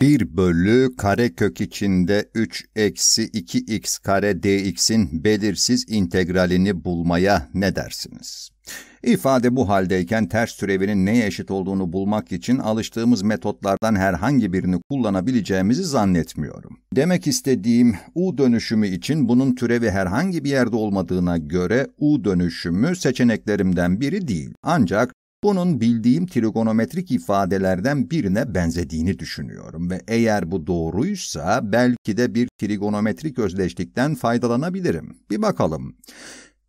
1 bölü kare kök içinde 3 eksi 2x kare dx'in belirsiz integralini bulmaya ne dersiniz? İfade bu haldeyken ters türevinin neye eşit olduğunu bulmak için alıştığımız metotlardan herhangi birini kullanabileceğimizi zannetmiyorum. Demek istediğim U dönüşümü için bunun türevi herhangi bir yerde olmadığına göre U dönüşümü seçeneklerimden biri değil. Ancak bunun bildiğim trigonometrik ifadelerden birine benzediğini düşünüyorum ve eğer bu doğruysa belki de bir trigonometrik özdeşlikten faydalanabilirim. Bir bakalım.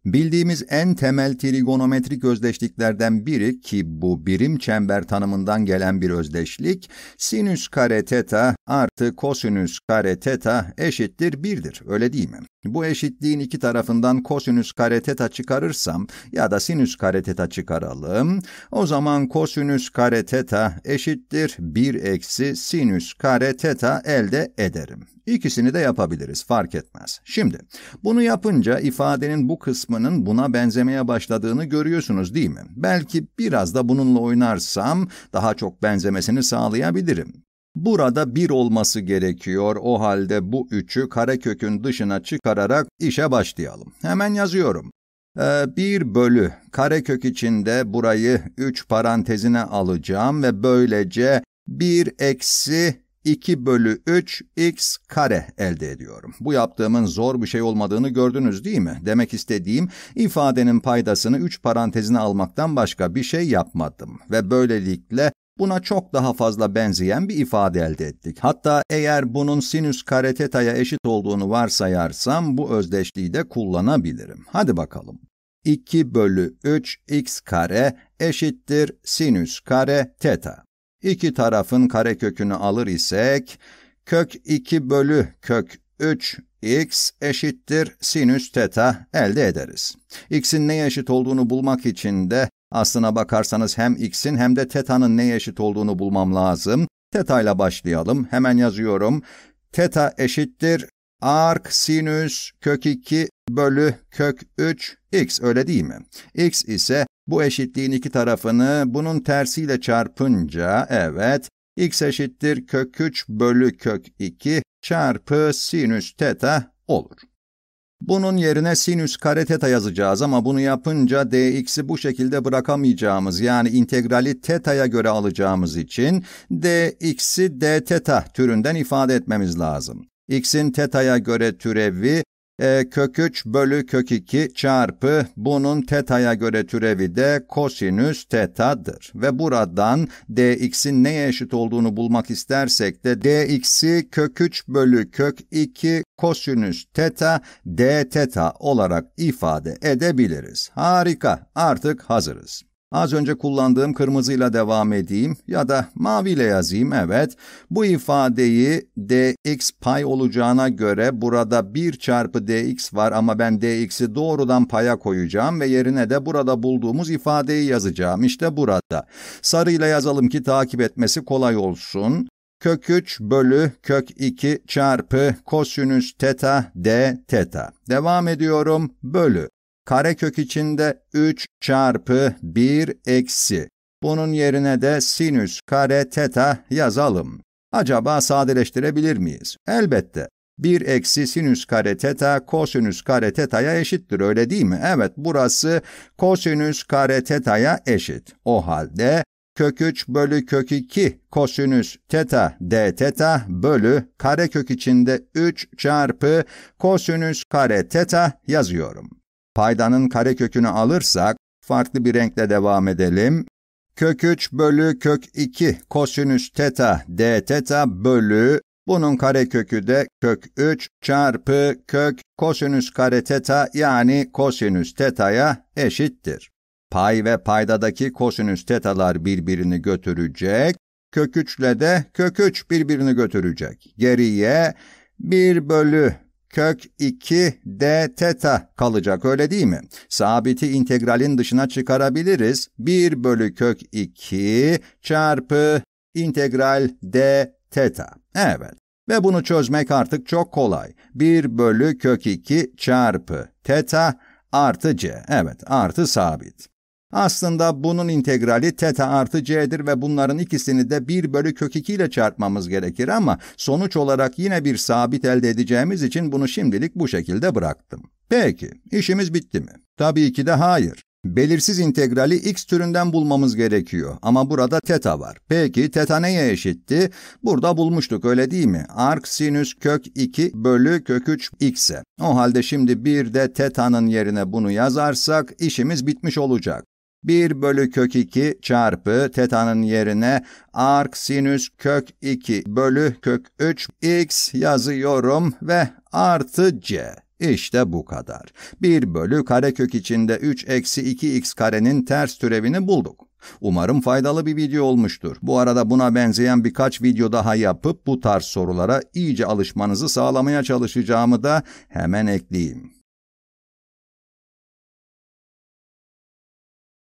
Bildiğimiz en temel trigonometrik özdeşliklerden biri ki bu birim çember tanımından gelen bir özdeşlik, sinüs kare teta artı kosinüs kare teta eşittir 1'dir. Öyle değil mi? Bu eşitliğin iki tarafından kosinüs kare teta çıkarırsam ya da sinüs kare teta çıkaralım. O zaman kosinüs kare teta eşittir 1 eksi sinüs kare teta elde ederim. İkisini de yapabiliriz fark etmez. Şimdi bunu yapınca ifadenin bu kısmının buna benzemeye başladığını görüyorsunuz değil mi? Belki biraz da bununla oynarsam daha çok benzemesini sağlayabilirim. Burada bir olması gerekiyor. O halde bu üçü karekökün dışına çıkararak işe başlayalım. Hemen yazıyorum. Ee, 1 bölü karekök içinde burayı 3 parantezine alacağım ve böylece 1 eksi 2 bölü 3 x kare elde ediyorum. Bu yaptığımın zor bir şey olmadığını gördünüz değil mi? Demek istediğim ifadenin paydasını 3 parantezine almaktan başka bir şey yapmadım. Ve böylelikle Buna çok daha fazla benzeyen bir ifade elde ettik. Hatta eğer bunun sinüs kare teta'ya eşit olduğunu varsayarsam bu özdeşliği de kullanabilirim. Hadi bakalım. 2 bölü 3 x kare eşittir sinüs kare teta. İki tarafın karekökünü alır isek kök 2 bölü kök 3 x eşittir sinüs teta elde ederiz. x'in neye eşit olduğunu bulmak için de Aslına bakarsanız hem x'in hem de teta'nın neye eşit olduğunu bulmam lazım. Teta ile başlayalım. Hemen yazıyorum. Teta eşittir ark sinüs kök 2 bölü kök 3 x öyle değil mi? x ise bu eşitliğin iki tarafını bunun tersiyle çarpınca evet x eşittir kök 3 bölü kök 2 çarpı sinüs teta olur. Bunun yerine sinüs kare teta yazacağız ama bunu yapınca dx'i bu şekilde bırakamayacağımız yani integrali teta'ya göre alacağımız için dx'i d teta türünden ifade etmemiz lazım. x'in teta'ya göre türevi e, kök 3 bölü kök 2 çarpı bunun teta'ya göre türevi de kosinüs teta'dır. Ve buradan dx'in neye eşit olduğunu bulmak istersek de dx'i kök 3 bölü kök 2 kosinüs teta d teta olarak ifade edebiliriz. Harika artık hazırız. Az önce kullandığım kırmızıyla devam edeyim ya da maviyle yazayım evet. Bu ifadeyi dx pay olacağına göre burada 1 çarpı dx var ama ben dx'i doğrudan paya koyacağım ve yerine de burada bulduğumuz ifadeyi yazacağım. İşte burada. Sarıyla yazalım ki takip etmesi kolay olsun kök 3 bölü kök 2 çarpı kosinüs teta d teta. Devam ediyorum bölü karekök içinde 3 çarpı 1 eksi. Bunun yerine de sinüs kare teta yazalım. Acaba sadeleştirebilir miyiz? Elbette. 1 eksi sinüs kare teta kosinüs kare teta'ya eşittir öyle değil mi? Evet burası kosinüs kare teta'ya eşit. O halde kök 3 bölü kök 2 kosinüs teta d teta bölü kare kök içinde 3 çarpı kosinüs kare teta yazıyorum. Paydanın kare kökünü alırsak farklı bir renkle devam edelim. Kök 3 bölü kök 2 kosinüs teta d teta bölü bunun kare kökü de kök 3 çarpı kök kosinüs kare teta yani kosinüs teta'ya eşittir. Pay ve paydadaki kosinüs tetalar birbirini götürecek. Kök 3 ile de kök 3 birbirini götürecek. Geriye 1 bölü kök 2 d teta kalacak öyle değil mi? Sabiti integralin dışına çıkarabiliriz. 1 bölü kök 2 çarpı integral d teta. Evet. Ve bunu çözmek artık çok kolay. 1 bölü kök 2 çarpı teta artı c. Evet artı sabit. Aslında bunun integrali teta artı c'dir ve bunların ikisini de 1 bölü kök 2 ile çarpmamız gerekir ama sonuç olarak yine bir sabit elde edeceğimiz için bunu şimdilik bu şekilde bıraktım. Peki, işimiz bitti mi? Tabii ki de hayır. Belirsiz integrali x türünden bulmamız gerekiyor ama burada teta var. Peki teta neye eşitti? Burada bulmuştuk öyle değil mi? Ark sinüs kök 2 bölü kök 3 x'e. O halde şimdi bir de teta'nın yerine bunu yazarsak işimiz bitmiş olacak. 1 bölü kök 2 çarpı tetanın yerine ark sinüs kök 2 bölü kök 3 x yazıyorum ve artı c. İşte bu kadar. 1 bölü karekök içinde 3 eksi 2x karenin ters türevini bulduk. Umarım faydalı bir video olmuştur. Bu arada buna benzeyen birkaç video daha yapıp bu tarz sorulara iyice alışmanızı sağlamaya çalışacağımı da hemen ekleyeyim.